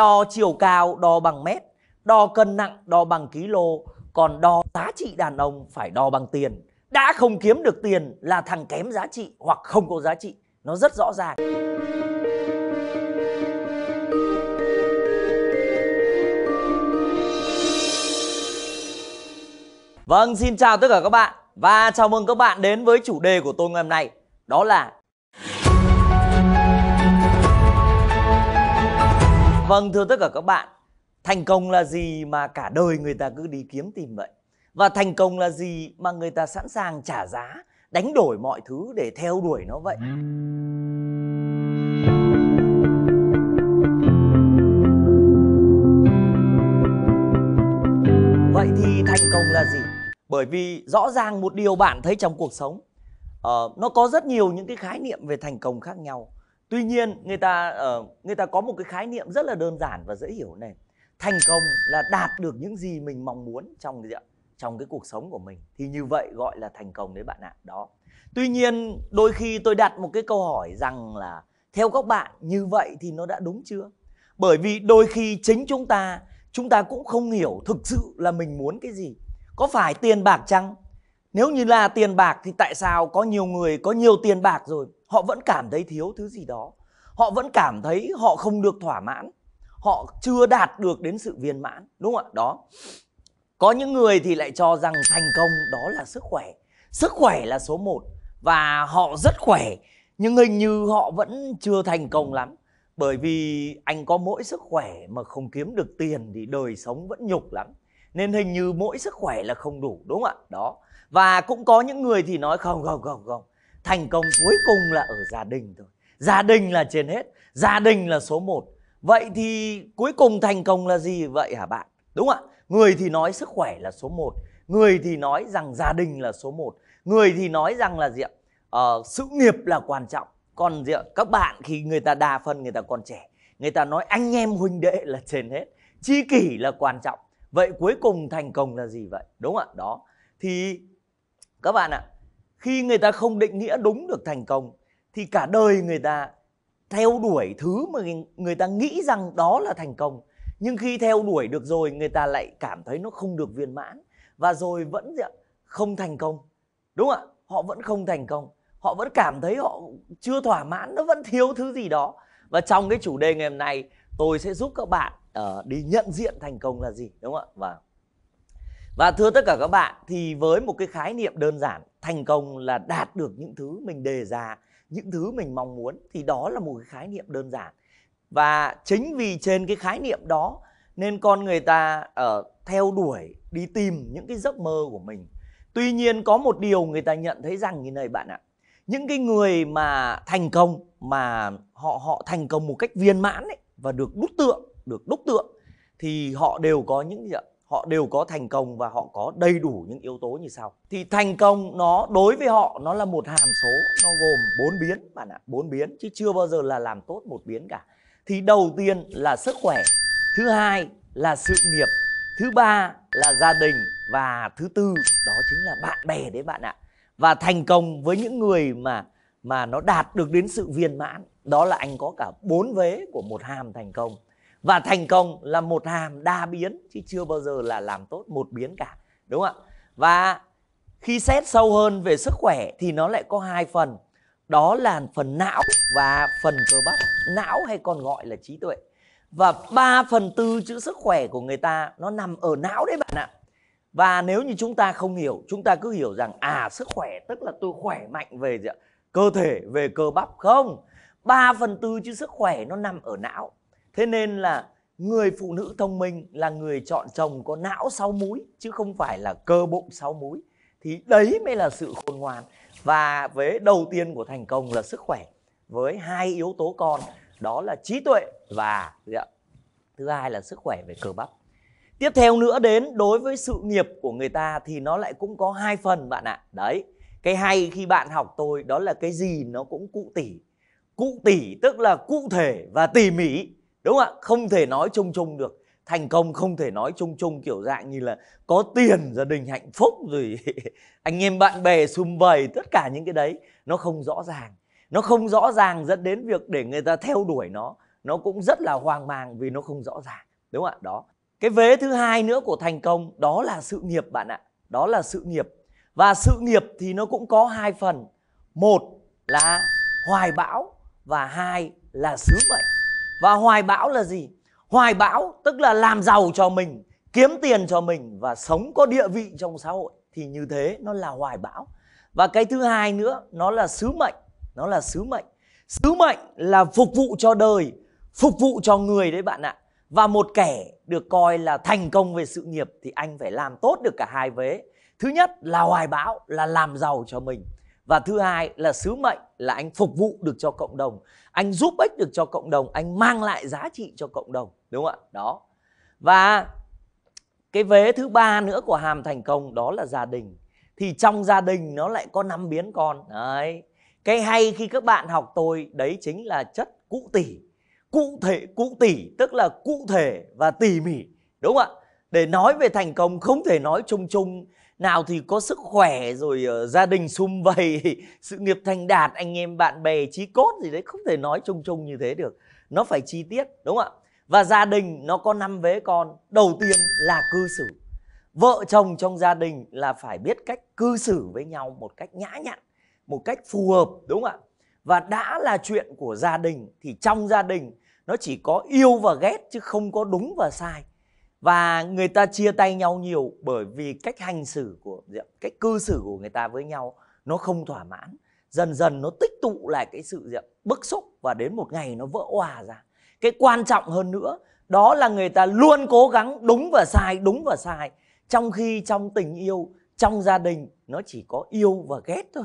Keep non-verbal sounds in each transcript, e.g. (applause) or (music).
đo chiều cao đo bằng mét đo cân nặng đo bằng kg còn đo giá trị đàn ông phải đo bằng tiền đã không kiếm được tiền là thằng kém giá trị hoặc không có giá trị nó rất rõ ràng Vâng, xin chào tất cả các bạn và chào mừng các bạn đến với chủ đề của tôi ngày hôm nay đó là Vâng thưa tất cả các bạn Thành công là gì mà cả đời người ta cứ đi kiếm tìm vậy Và thành công là gì mà người ta sẵn sàng trả giá Đánh đổi mọi thứ để theo đuổi nó vậy Vậy thì thành công là gì Bởi vì rõ ràng một điều bạn thấy trong cuộc sống uh, Nó có rất nhiều những cái khái niệm về thành công khác nhau tuy nhiên người ta uh, người ta có một cái khái niệm rất là đơn giản và dễ hiểu này thành công là đạt được những gì mình mong muốn trong cái trong cái cuộc sống của mình thì như vậy gọi là thành công đấy bạn ạ đó tuy nhiên đôi khi tôi đặt một cái câu hỏi rằng là theo các bạn như vậy thì nó đã đúng chưa bởi vì đôi khi chính chúng ta chúng ta cũng không hiểu thực sự là mình muốn cái gì có phải tiền bạc chăng nếu như là tiền bạc thì tại sao có nhiều người có nhiều tiền bạc rồi họ vẫn cảm thấy thiếu thứ gì đó họ vẫn cảm thấy họ không được thỏa mãn họ chưa đạt được đến sự viên mãn đúng không ạ đó có những người thì lại cho rằng thành công đó là sức khỏe sức khỏe là số một và họ rất khỏe nhưng hình như họ vẫn chưa thành công lắm bởi vì anh có mỗi sức khỏe mà không kiếm được tiền thì đời sống vẫn nhục lắm nên hình như mỗi sức khỏe là không đủ đúng không ạ đó và cũng có những người thì nói không không không không thành công cuối cùng là ở gia đình thôi gia đình là trên hết gia đình là số một. vậy thì cuối cùng thành công là gì vậy hả bạn đúng ạ người thì nói sức khỏe là số một, người thì nói rằng gia đình là số một, người thì nói rằng là gì ạ uh, sự nghiệp là quan trọng còn gì ạ các bạn khi người ta đa phần người ta còn trẻ người ta nói anh em huynh đệ là trên hết chi kỷ là quan trọng vậy cuối cùng thành công là gì vậy đúng ạ đó thì các bạn ạ khi người ta không định nghĩa đúng được thành công thì cả đời người ta theo đuổi thứ mà người ta nghĩ rằng đó là thành công nhưng khi theo đuổi được rồi người ta lại cảm thấy nó không được viên mãn và rồi vẫn không thành công đúng không ạ họ vẫn không thành công họ vẫn cảm thấy họ chưa thỏa mãn nó vẫn thiếu thứ gì đó và trong cái chủ đề ngày hôm nay tôi sẽ giúp các bạn uh, đi nhận diện thành công là gì đúng không ạ vâng và thưa tất cả các bạn, thì với một cái khái niệm đơn giản, thành công là đạt được những thứ mình đề ra, những thứ mình mong muốn thì đó là một cái khái niệm đơn giản. Và chính vì trên cái khái niệm đó nên con người ta ở ờ, theo đuổi đi tìm những cái giấc mơ của mình. Tuy nhiên có một điều người ta nhận thấy rằng như này bạn ạ. Những cái người mà thành công mà họ họ thành công một cách viên mãn ấy và được đúc tượng, được đúc tượng thì họ đều có những họ đều có thành công và họ có đầy đủ những yếu tố như sau thì thành công nó đối với họ nó là một hàm số nó gồm bốn biến bạn ạ bốn biến chứ chưa bao giờ là làm tốt một biến cả thì đầu tiên là sức khỏe thứ hai là sự nghiệp thứ ba là gia đình và thứ tư đó chính là bạn bè đấy bạn ạ và thành công với những người mà mà nó đạt được đến sự viên mãn đó là anh có cả bốn vế của một hàm thành công và thành công là một hàm đa biến chứ chưa bao giờ là làm tốt một biến cả đúng không ạ và khi xét sâu hơn về sức khỏe thì nó lại có hai phần đó là phần não và phần cơ bắp não hay còn gọi là trí tuệ và 3 phần tư chữ sức khỏe của người ta nó nằm ở não đấy bạn ạ và nếu như chúng ta không hiểu chúng ta cứ hiểu rằng à sức khỏe tức là tôi khỏe mạnh về gì ạ cơ thể về cơ bắp không 3 phần tư chữ sức khỏe nó nằm ở não Thế nên là người phụ nữ thông minh là người chọn chồng có não sáu múi chứ không phải là cơ bụng sáu múi. Thì đấy mới là sự khôn ngoan. Và với đầu tiên của thành công là sức khỏe với hai yếu tố con đó là trí tuệ và thứ hai là sức khỏe về cơ bắp. Tiếp theo nữa đến đối với sự nghiệp của người ta thì nó lại cũng có hai phần bạn ạ. Đấy, cái hay khi bạn học tôi đó là cái gì nó cũng cụ tỉ. Cụ tỉ tức là cụ thể và tỉ mỉ đúng không ạ không thể nói chung chung được thành công không thể nói chung chung kiểu dạng như là có tiền gia đình hạnh phúc rồi (laughs) anh em bạn bè xung vầy tất cả những cái đấy nó không rõ ràng nó không rõ ràng dẫn đến việc để người ta theo đuổi nó nó cũng rất là hoang mang vì nó không rõ ràng đúng không ạ đó cái vế thứ hai nữa của thành công đó là sự nghiệp bạn ạ đó là sự nghiệp và sự nghiệp thì nó cũng có hai phần một là hoài bão và hai là sứ mệnh và hoài bão là gì? Hoài bão tức là làm giàu cho mình, kiếm tiền cho mình và sống có địa vị trong xã hội thì như thế nó là hoài bão. Và cái thứ hai nữa nó là sứ mệnh, nó là sứ mệnh. Sứ mệnh là phục vụ cho đời, phục vụ cho người đấy bạn ạ. Và một kẻ được coi là thành công về sự nghiệp thì anh phải làm tốt được cả hai vế. Thứ nhất là hoài bão là làm giàu cho mình và thứ hai là sứ mệnh là anh phục vụ được cho cộng đồng anh giúp ích được cho cộng đồng anh mang lại giá trị cho cộng đồng đúng không ạ đó và cái vế thứ ba nữa của hàm thành công đó là gia đình thì trong gia đình nó lại có năm biến con đấy cái hay khi các bạn học tôi đấy chính là chất cụ tỉ cụ thể cụ tỉ tức là cụ thể và tỉ mỉ đúng không ạ để nói về thành công không thể nói chung chung nào thì có sức khỏe rồi uh, gia đình sum vầy (laughs) sự nghiệp thành đạt anh em bạn bè trí cốt gì đấy không thể nói chung chung như thế được nó phải chi tiết đúng không ạ và gia đình nó có năm vế con đầu tiên là cư xử vợ chồng trong gia đình là phải biết cách cư xử với nhau một cách nhã nhặn một cách phù hợp đúng không ạ và đã là chuyện của gia đình thì trong gia đình nó chỉ có yêu và ghét chứ không có đúng và sai và người ta chia tay nhau nhiều bởi vì cách hành xử của cách cư xử của người ta với nhau nó không thỏa mãn dần dần nó tích tụ lại cái sự bức xúc và đến một ngày nó vỡ hòa ra cái quan trọng hơn nữa đó là người ta luôn cố gắng đúng và sai đúng và sai trong khi trong tình yêu trong gia đình nó chỉ có yêu và ghét thôi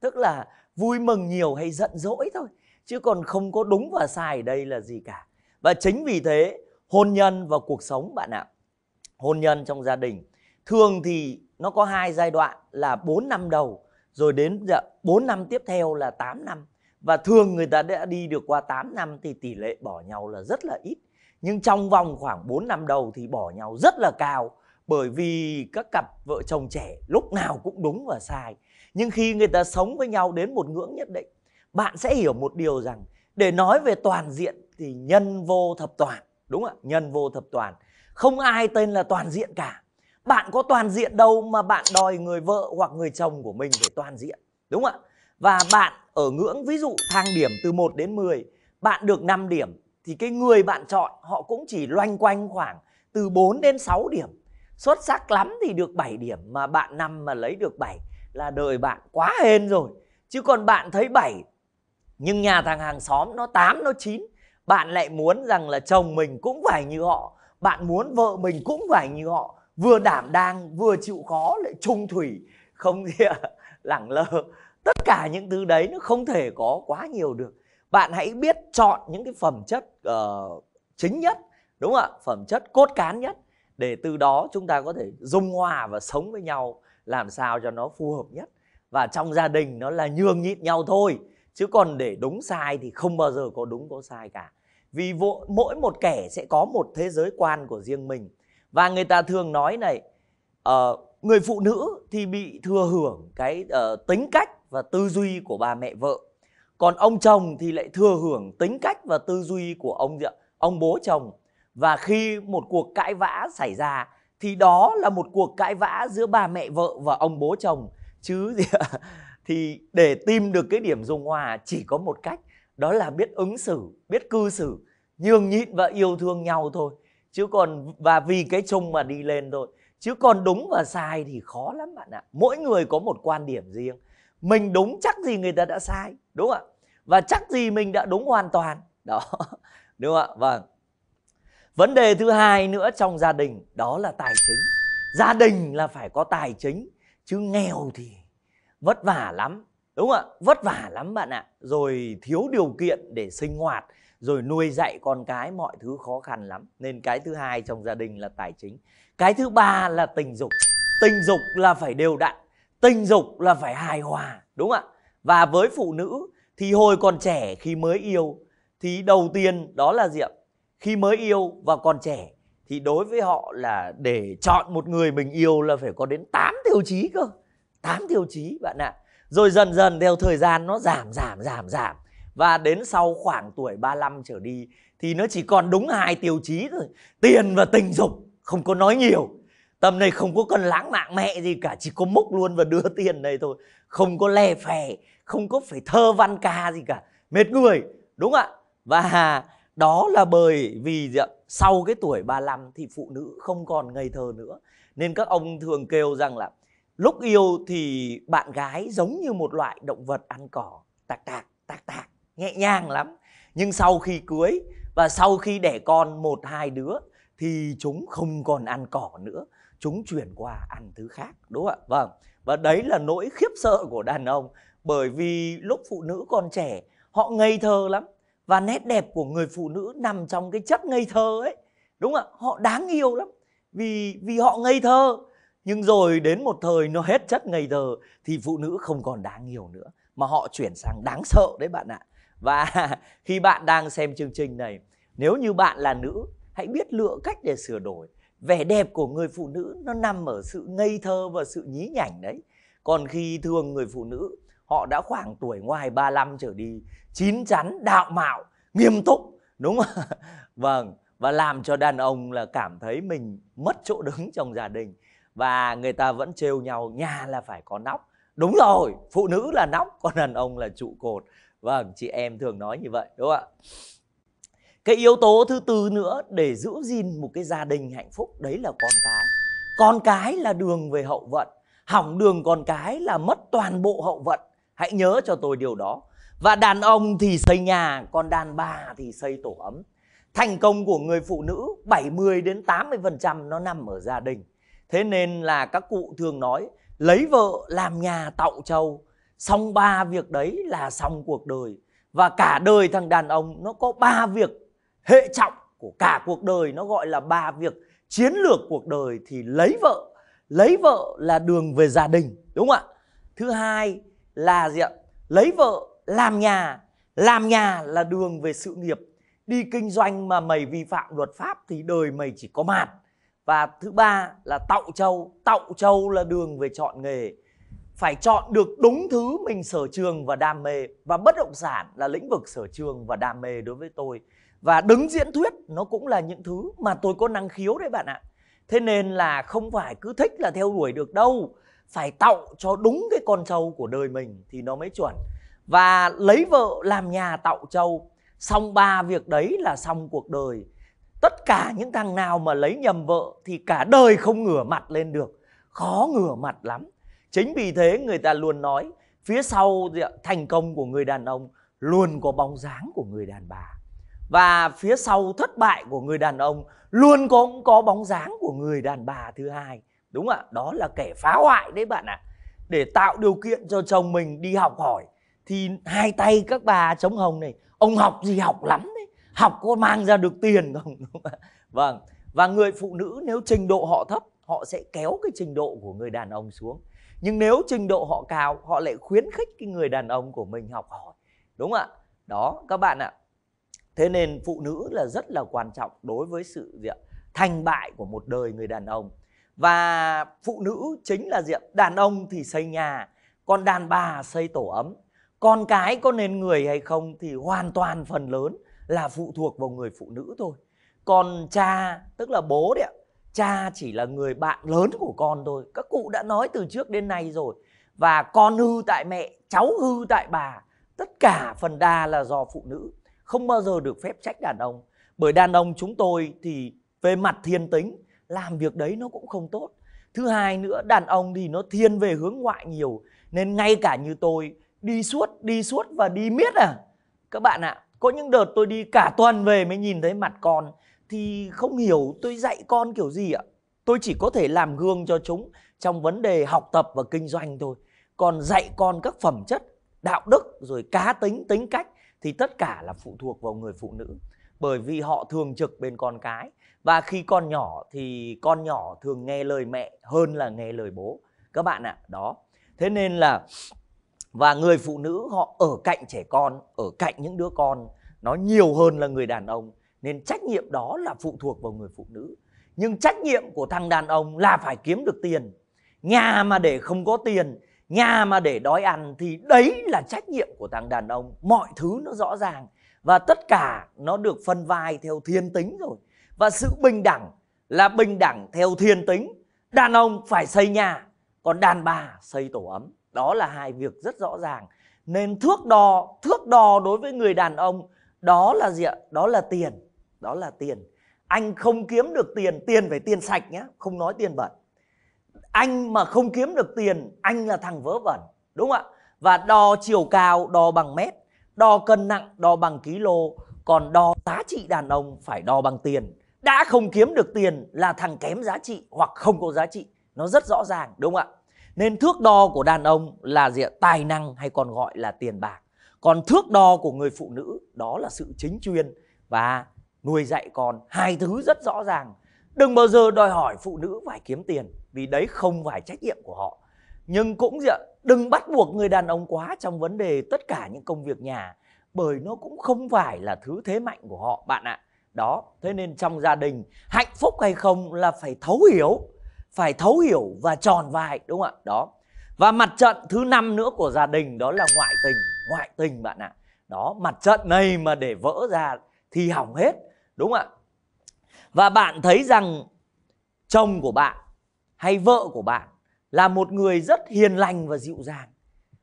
tức là vui mừng nhiều hay giận dỗi thôi chứ còn không có đúng và sai ở đây là gì cả và chính vì thế hôn nhân và cuộc sống bạn ạ hôn nhân trong gia đình thường thì nó có hai giai đoạn là 4 năm đầu rồi đến 4 năm tiếp theo là 8 năm và thường người ta đã đi được qua 8 năm thì tỷ lệ bỏ nhau là rất là ít nhưng trong vòng khoảng 4 năm đầu thì bỏ nhau rất là cao bởi vì các cặp vợ chồng trẻ lúc nào cũng đúng và sai nhưng khi người ta sống với nhau đến một ngưỡng nhất định bạn sẽ hiểu một điều rằng để nói về toàn diện thì nhân vô thập toàn Đúng ạ, nhân vô thập toàn. Không ai tên là toàn diện cả. Bạn có toàn diện đâu mà bạn đòi người vợ hoặc người chồng của mình phải toàn diện. Đúng ạ? Và bạn ở ngưỡng ví dụ thang điểm từ 1 đến 10, bạn được 5 điểm thì cái người bạn chọn họ cũng chỉ loanh quanh khoảng từ 4 đến 6 điểm. Xuất sắc lắm thì được 7 điểm mà bạn năm mà lấy được 7 là đời bạn quá hên rồi. Chứ còn bạn thấy 7 nhưng nhà thằng hàng xóm nó 8 nó 9 bạn lại muốn rằng là chồng mình cũng phải như họ bạn muốn vợ mình cũng phải như họ vừa đảm đang vừa chịu khó lại trung thủy không gì à, (laughs) lẳng lơ tất cả những thứ đấy nó không thể có quá nhiều được bạn hãy biết chọn những cái phẩm chất uh, chính nhất đúng không ạ phẩm chất cốt cán nhất để từ đó chúng ta có thể dung hòa và sống với nhau làm sao cho nó phù hợp nhất và trong gia đình nó là nhường nhịn nhau thôi chứ còn để đúng sai thì không bao giờ có đúng có sai cả vì vô, mỗi một kẻ sẽ có một thế giới quan của riêng mình. Và người ta thường nói này, uh, người phụ nữ thì bị thừa hưởng cái uh, tính cách và tư duy của bà mẹ vợ. Còn ông chồng thì lại thừa hưởng tính cách và tư duy của ông ông bố chồng. Và khi một cuộc cãi vã xảy ra thì đó là một cuộc cãi vã giữa bà mẹ vợ và ông bố chồng chứ gì (laughs) thì để tìm được cái điểm dung hòa chỉ có một cách đó là biết ứng xử biết cư xử nhường nhịn và yêu thương nhau thôi chứ còn và vì cái chung mà đi lên thôi chứ còn đúng và sai thì khó lắm bạn ạ mỗi người có một quan điểm riêng mình đúng chắc gì người ta đã sai đúng không ạ và chắc gì mình đã đúng hoàn toàn (laughs) đó đúng không ạ vâng vấn đề thứ hai nữa trong gia đình đó là tài chính gia đình là phải có tài chính chứ nghèo thì vất vả lắm Đúng không ạ? Vất vả lắm bạn ạ. Rồi thiếu điều kiện để sinh hoạt, rồi nuôi dạy con cái mọi thứ khó khăn lắm. Nên cái thứ hai trong gia đình là tài chính. Cái thứ ba là tình dục. Tình dục là phải đều đặn, tình dục là phải hài hòa, đúng không ạ? Và với phụ nữ thì hồi còn trẻ khi mới yêu thì đầu tiên đó là gì ạ? Khi mới yêu và còn trẻ thì đối với họ là để chọn một người mình yêu là phải có đến 8 tiêu chí cơ. 8 tiêu chí bạn ạ. À. Rồi dần dần theo thời gian nó giảm giảm giảm giảm Và đến sau khoảng tuổi 35 trở đi Thì nó chỉ còn đúng hai tiêu chí thôi Tiền và tình dục Không có nói nhiều Tầm này không có cần lãng mạn mẹ gì cả Chỉ có múc luôn và đưa (laughs) tiền này thôi Không có lè phè Không có phải thơ văn ca gì cả Mệt người Đúng ạ Và (laughs) đó là bởi vì gì ạ? sau cái tuổi 35 thì phụ nữ không còn ngây thơ nữa Nên các ông thường kêu rằng là Lúc yêu thì bạn gái giống như một loại động vật ăn cỏ, tạc tạc, tạc tạc, nhẹ nhàng lắm. Nhưng sau khi cưới và sau khi đẻ con một hai đứa thì chúng không còn ăn cỏ nữa, chúng chuyển qua ăn thứ khác, đúng không ạ? Vâng. Và đấy là nỗi khiếp sợ của đàn ông bởi vì lúc phụ nữ còn trẻ họ ngây thơ lắm và nét đẹp của người phụ nữ nằm trong cái chất ngây thơ ấy đúng không ạ họ đáng yêu lắm vì vì họ ngây thơ nhưng rồi đến một thời nó hết chất ngây thơ thì phụ nữ không còn đáng yêu nữa mà họ chuyển sang đáng sợ đấy bạn ạ. Và (laughs) khi bạn đang xem chương trình này, nếu như bạn là nữ, hãy biết lựa cách để sửa đổi. Vẻ đẹp của người phụ nữ nó nằm ở sự ngây thơ và sự nhí nhảnh đấy. Còn khi thường người phụ nữ, họ đã khoảng tuổi ngoài 35 trở đi, chín chắn, đạo mạo, nghiêm túc, đúng không? (laughs) Vâng, và làm cho đàn ông là cảm thấy mình mất chỗ đứng trong gia đình và người ta vẫn trêu nhau nhà là phải có nóc đúng rồi phụ nữ là nóc còn đàn ông là trụ cột vâng chị em thường nói như vậy đúng không ạ cái yếu tố thứ tư nữa để giữ gìn một cái gia đình hạnh phúc đấy là con cái con cái là đường về hậu vận hỏng đường con cái là mất toàn bộ hậu vận hãy nhớ cho tôi điều đó và đàn ông thì xây nhà còn đàn bà thì xây tổ ấm thành công của người phụ nữ 70 đến 80% nó nằm ở gia đình thế nên là các cụ thường nói lấy vợ làm nhà tậu trâu xong ba việc đấy là xong cuộc đời và cả đời thằng đàn ông nó có ba việc hệ trọng của cả cuộc đời nó gọi là ba việc chiến lược cuộc đời thì lấy vợ lấy vợ là đường về gia đình đúng không ạ thứ hai là gì ạ lấy vợ làm nhà làm nhà là đường về sự nghiệp đi kinh doanh mà mày vi phạm luật pháp thì đời mày chỉ có mạt và thứ ba là tạo châu tạo châu là đường về chọn nghề phải chọn được đúng thứ mình sở trường và đam mê và bất động sản là lĩnh vực sở trường và đam mê đối với tôi và đứng diễn thuyết nó cũng là những thứ mà tôi có năng khiếu đấy bạn ạ thế nên là không phải cứ thích là theo đuổi được đâu phải tạo cho đúng cái con trâu của đời mình thì nó mới chuẩn và lấy vợ làm nhà tạo trâu xong ba việc đấy là xong cuộc đời tất cả những thằng nào mà lấy nhầm vợ thì cả đời không ngửa mặt lên được khó ngửa mặt lắm chính vì thế người ta luôn nói phía sau thành công của người đàn ông luôn có bóng dáng của người đàn bà và phía sau thất bại của người đàn ông luôn có có bóng dáng của người đàn bà thứ hai đúng ạ đó là kẻ phá hoại đấy bạn ạ để tạo điều kiện cho chồng mình đi học hỏi thì hai tay các bà chống hồng này ông học gì học lắm học có mang ra được tiền không (laughs) vâng và người phụ nữ nếu trình độ họ thấp họ sẽ kéo cái trình độ của người đàn ông xuống nhưng nếu trình độ họ cao họ lại khuyến khích cái người đàn ông của mình học hỏi đúng ạ đó các bạn ạ thế nên phụ nữ là rất là quan trọng đối với sự gì ạ? thành bại của một đời người đàn ông và phụ nữ chính là diện đàn ông thì xây nhà còn đàn bà xây tổ ấm con cái có nên người hay không thì hoàn toàn phần lớn là phụ thuộc vào người phụ nữ thôi còn cha tức là bố đấy ạ cha chỉ là người bạn lớn của con thôi các cụ đã nói từ trước đến nay rồi và con hư tại mẹ cháu hư tại bà tất cả phần đa là do phụ nữ không bao giờ được phép trách đàn ông bởi đàn ông chúng tôi thì về mặt thiên tính làm việc đấy nó cũng không tốt thứ hai nữa đàn ông thì nó thiên về hướng ngoại nhiều nên ngay cả như tôi đi suốt đi suốt và đi miết à các bạn ạ à, có những đợt tôi đi cả tuần về mới nhìn thấy mặt con thì không hiểu tôi dạy con kiểu gì ạ tôi chỉ có thể làm gương cho chúng trong vấn đề học tập và kinh doanh thôi còn dạy con các phẩm chất đạo đức rồi cá tính tính cách thì tất cả là phụ thuộc vào người phụ nữ bởi vì họ thường trực bên con cái và khi con nhỏ thì con nhỏ thường nghe lời mẹ hơn là nghe lời bố các bạn ạ đó thế nên là và người phụ nữ họ ở cạnh trẻ con ở cạnh những đứa con nó nhiều hơn là người đàn ông nên trách nhiệm đó là phụ thuộc vào người phụ nữ nhưng trách nhiệm của thằng đàn ông là phải kiếm được tiền nhà mà để không có tiền nhà mà để đói ăn thì đấy là trách nhiệm của thằng đàn ông mọi thứ nó rõ ràng và tất cả nó được phân vai theo thiên tính rồi và sự bình đẳng là bình đẳng theo thiên tính đàn ông phải xây nhà còn đàn bà xây tổ ấm đó là hai việc rất rõ ràng. Nên thước đo, thước đo đối với người đàn ông đó là gì ạ? Đó là tiền. Đó là tiền. Anh không kiếm được tiền, tiền phải tiền sạch nhé, không nói tiền bẩn. Anh mà không kiếm được tiền, anh là thằng vớ vẩn, đúng không ạ? Và đo chiều cao đo bằng mét, đo cân nặng đo bằng ký lô còn đo giá trị đàn ông phải đo bằng tiền. Đã không kiếm được tiền là thằng kém giá trị hoặc không có giá trị, nó rất rõ ràng đúng không ạ? Nên thước đo của đàn ông là gì ạ? Tài năng hay còn gọi là tiền bạc. Còn thước đo của người phụ nữ đó là sự chính chuyên và nuôi dạy con. Hai thứ rất rõ ràng. Đừng bao giờ đòi hỏi phụ nữ phải kiếm tiền vì đấy không phải trách nhiệm của họ. Nhưng cũng gì ạ? Đừng bắt buộc người đàn ông quá trong vấn đề tất cả những công việc nhà bởi nó cũng không phải là thứ thế mạnh của họ bạn ạ. Đó, thế nên trong gia đình hạnh phúc hay không là phải thấu hiểu phải thấu hiểu và tròn vai đúng không ạ đó và mặt trận thứ năm nữa của gia đình đó là ngoại tình ngoại tình bạn ạ đó mặt trận này mà để vỡ ra thì hỏng hết đúng không ạ và bạn thấy rằng chồng của bạn hay vợ của bạn là một người rất hiền lành và dịu dàng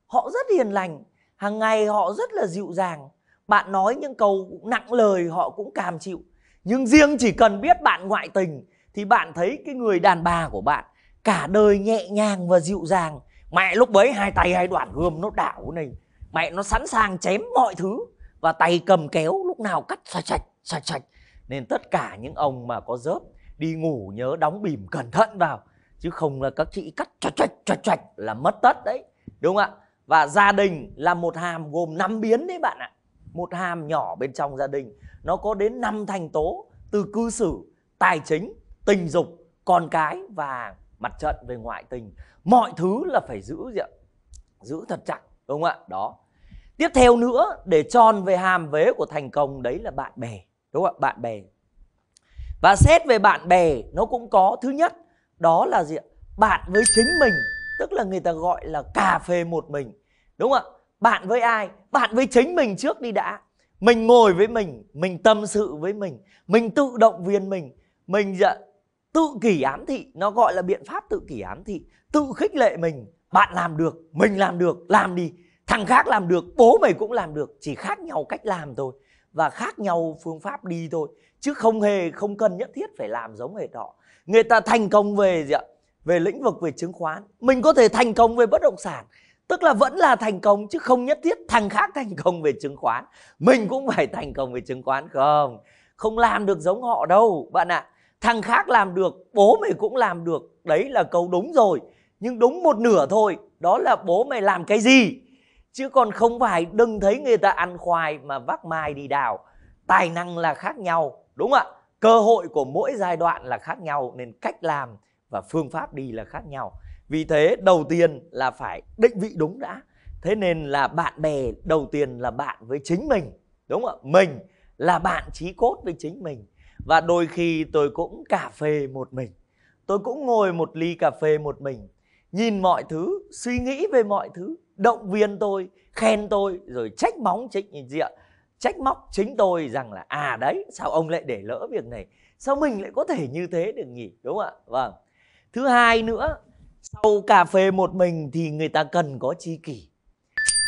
họ rất hiền lành hàng ngày họ rất là dịu dàng bạn nói những câu nặng lời họ cũng cam chịu nhưng riêng chỉ cần biết bạn ngoại tình thì bạn thấy cái người đàn bà của bạn cả đời nhẹ nhàng và dịu dàng mẹ lúc bấy hai tay hai đoạn gươm nó đảo này mẹ nó sẵn sàng chém mọi thứ và tay cầm kéo lúc nào cắt sạch sạch sạch sạch nên tất cả những ông mà có dớp đi ngủ nhớ đóng bìm cẩn thận vào chứ không là các chị cắt chạch chạch chạch chạch là mất tất đấy đúng không ạ và gia đình là một hàm gồm năm biến đấy bạn ạ một hàm nhỏ bên trong gia đình nó có đến năm thành tố từ cư xử tài chính tình dục con cái và mặt trận về ngoại tình mọi thứ là phải giữ gì ạ giữ thật chặt đúng không ạ đó tiếp theo nữa để tròn về hàm vế của thành công đấy là bạn bè đúng không ạ bạn bè và xét về bạn bè nó cũng có thứ nhất đó là gì ạ bạn với chính mình tức là người ta gọi là cà phê một mình đúng không ạ bạn với ai bạn với chính mình trước đi đã mình ngồi với mình mình tâm sự với mình mình tự động viên mình mình dạ, tự kỷ ám thị nó gọi là biện pháp tự kỷ ám thị tự khích lệ mình bạn làm được mình làm được làm đi thằng khác làm được bố mày cũng làm được chỉ khác nhau cách làm thôi và khác nhau phương pháp đi thôi chứ không hề không cần nhất thiết phải làm giống hệt họ người ta thành công về gì ạ về lĩnh vực về chứng khoán mình có thể thành công về bất động sản tức là vẫn là thành công chứ không nhất thiết thằng khác thành công về chứng khoán mình cũng phải thành công về chứng khoán không không làm được giống họ đâu bạn ạ à thằng khác làm được bố mày cũng làm được đấy là câu đúng rồi nhưng đúng một nửa thôi đó là bố mày làm cái gì chứ còn không phải đừng thấy người ta ăn khoai mà vác mai đi đào tài năng là khác nhau đúng không ạ cơ hội của mỗi giai đoạn là khác nhau nên cách làm và phương pháp đi là khác nhau vì thế đầu tiên là phải định vị đúng đã thế nên là bạn bè đầu tiên là bạn với chính mình đúng không ạ mình là bạn trí cốt với chính mình và đôi khi tôi cũng cà phê một mình Tôi cũng ngồi một ly cà phê một mình Nhìn mọi thứ, suy nghĩ về mọi thứ Động viên tôi, khen tôi Rồi trách móng trách diện Trách móc chính tôi rằng là À đấy, sao ông lại để lỡ việc này Sao mình lại có thể như thế được nhỉ Đúng không ạ? Vâng Thứ hai nữa Sau cà phê một mình thì người ta cần có chi kỷ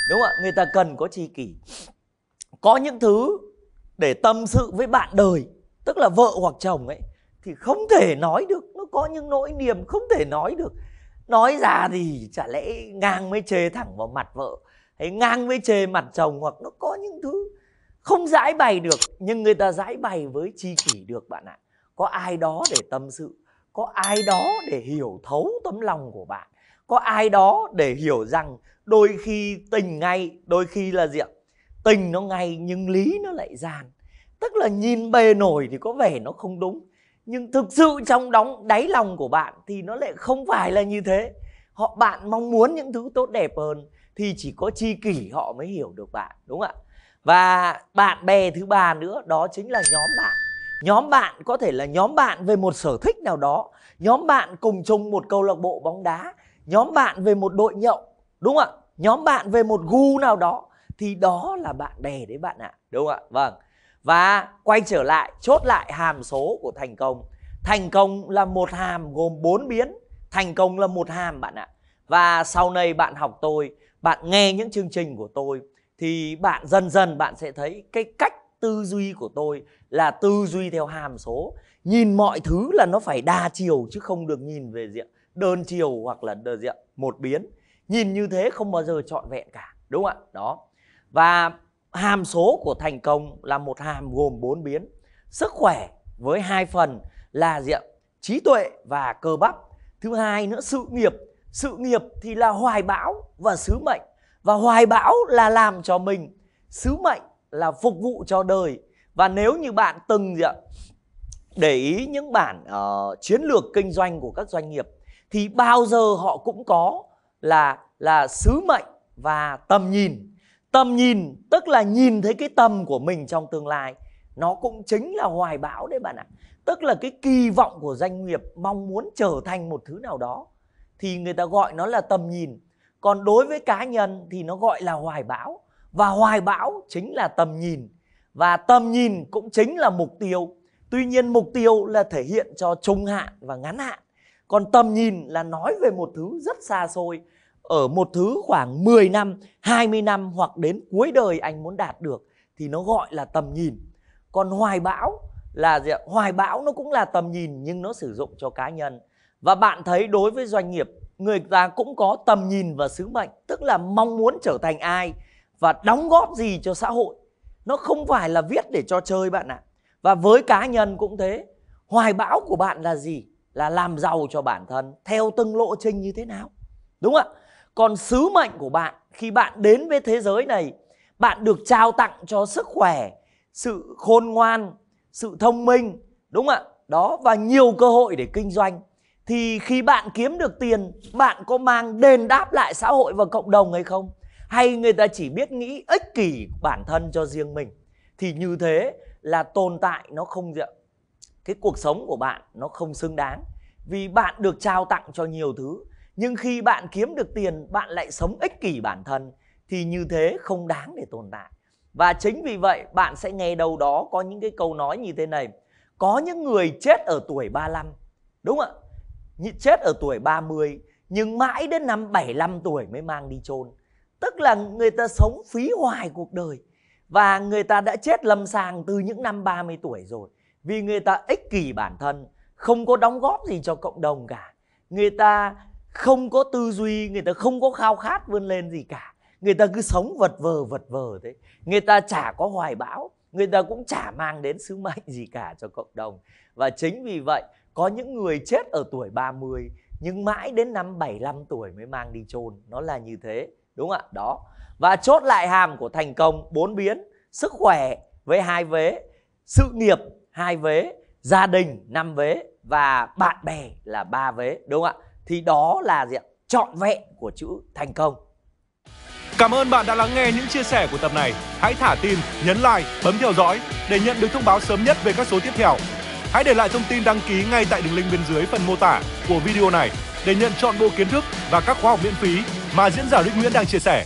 Đúng không ạ? Người ta cần có chi kỷ Có những thứ để tâm sự với bạn đời tức là vợ hoặc chồng ấy thì không thể nói được nó có những nỗi niềm không thể nói được nói ra thì chả lẽ ngang mới chê thẳng vào mặt vợ hay ngang mới chê mặt chồng hoặc nó có những thứ không giải bày được nhưng người ta giải bày với chi kỷ được bạn ạ có ai đó để tâm sự có ai đó để hiểu thấu tấm lòng của bạn có ai đó để hiểu rằng đôi khi tình ngay đôi khi là gì tình nó ngay nhưng lý nó lại gian tức là nhìn bề nổi thì có vẻ nó không đúng nhưng thực sự trong đóng đáy lòng của bạn thì nó lại không phải là như thế họ bạn mong muốn những thứ tốt đẹp hơn thì chỉ có chi kỷ họ mới hiểu được bạn đúng không ạ và bạn bè thứ ba nữa đó chính là nhóm bạn nhóm bạn có thể là nhóm bạn về một sở thích nào đó nhóm bạn cùng chung một câu lạc bộ bóng đá nhóm bạn về một đội nhậu đúng không ạ nhóm bạn về một gu nào đó thì đó là bạn bè đấy bạn ạ đúng không ạ vâng và quay trở lại chốt lại hàm số của thành công thành công là một hàm gồm bốn biến thành công là một hàm bạn ạ và sau này bạn học tôi bạn nghe những chương trình của tôi thì bạn dần dần bạn sẽ thấy cái cách tư duy của tôi là tư duy theo hàm số nhìn mọi thứ là nó phải đa chiều chứ không được nhìn về diện đơn chiều hoặc là đơn diện một biến nhìn như thế không bao giờ trọn vẹn cả đúng không ạ đó và hàm số của thành công là một hàm gồm bốn biến. Sức khỏe với hai phần là diện trí tuệ và cơ bắp. Thứ hai nữa sự nghiệp. Sự nghiệp thì là hoài bão và sứ mệnh. Và hoài bão là làm cho mình, sứ mệnh là phục vụ cho đời. Và nếu như bạn từng gì ạ, để ý những bản uh, chiến lược kinh doanh của các doanh nghiệp thì bao giờ họ cũng có là là sứ mệnh và tầm nhìn tầm nhìn tức là nhìn thấy cái tầm của mình trong tương lai nó cũng chính là hoài bão đấy bạn ạ tức là cái kỳ vọng của doanh nghiệp mong muốn trở thành một thứ nào đó thì người ta gọi nó là tầm nhìn còn đối với cá nhân thì nó gọi là hoài bão và hoài bão chính là tầm nhìn và tầm nhìn cũng chính là mục tiêu tuy nhiên mục tiêu là thể hiện cho trung hạn và ngắn hạn còn tầm nhìn là nói về một thứ rất xa xôi ở một thứ khoảng 10 năm, 20 năm hoặc đến cuối đời anh muốn đạt được thì nó gọi là tầm nhìn. Còn hoài bão là gì ạ? Hoài bão nó cũng là tầm nhìn nhưng nó sử dụng cho cá nhân. Và bạn thấy đối với doanh nghiệp, người ta cũng có tầm nhìn và sứ mệnh, tức là mong muốn trở thành ai và đóng góp gì cho xã hội. Nó không phải là viết để cho chơi bạn ạ. Và với cá nhân cũng thế, hoài bão của bạn là gì? Là làm giàu cho bản thân theo từng lộ trình như thế nào? Đúng không ạ? còn sứ mệnh của bạn khi bạn đến với thế giới này bạn được trao tặng cho sức khỏe sự khôn ngoan sự thông minh đúng không ạ đó và nhiều cơ hội để kinh doanh thì khi bạn kiếm được tiền bạn có mang đền đáp lại xã hội và cộng đồng hay không hay người ta chỉ biết nghĩ ích kỷ bản thân cho riêng mình thì như thế là tồn tại nó không cái cuộc sống của bạn nó không xứng đáng vì bạn được trao tặng cho nhiều thứ nhưng khi bạn kiếm được tiền bạn lại sống ích kỷ bản thân thì như thế không đáng để tồn tại và chính vì vậy bạn sẽ nghe đâu đó có những cái câu nói như thế này có những người chết ở tuổi 35 đúng không ạ chết ở tuổi 30 nhưng mãi đến năm 75 tuổi mới mang đi chôn tức là người ta sống phí hoài cuộc đời và người ta đã chết lâm sàng từ những năm 30 tuổi rồi vì người ta ích kỷ bản thân không có đóng góp gì cho cộng đồng cả người ta không có tư duy người ta không có khao khát vươn lên gì cả người ta cứ sống vật vờ vật vờ thế người ta chả có hoài bão người ta cũng chả mang đến sứ mệnh gì cả cho cộng đồng và chính vì vậy có những người chết ở tuổi 30 nhưng mãi đến năm 75 tuổi mới mang đi chôn nó là như thế đúng ạ đó và chốt lại hàm của thành công bốn biến sức khỏe với hai vế sự nghiệp hai vế gia đình năm vế và bạn bè là ba vế đúng không ạ thì đó là gì ạ? trọn vẹn của chữ thành công. Cảm ơn bạn đã lắng nghe những chia sẻ của tập này. Hãy thả tim, nhấn like, bấm theo dõi để nhận được thông báo sớm nhất về các số tiếp theo. Hãy để lại thông tin đăng ký ngay tại đường link bên dưới phần mô tả của video này để nhận chọn bộ kiến thức và các khóa học miễn phí mà diễn giả Đức Nguyễn đang chia sẻ.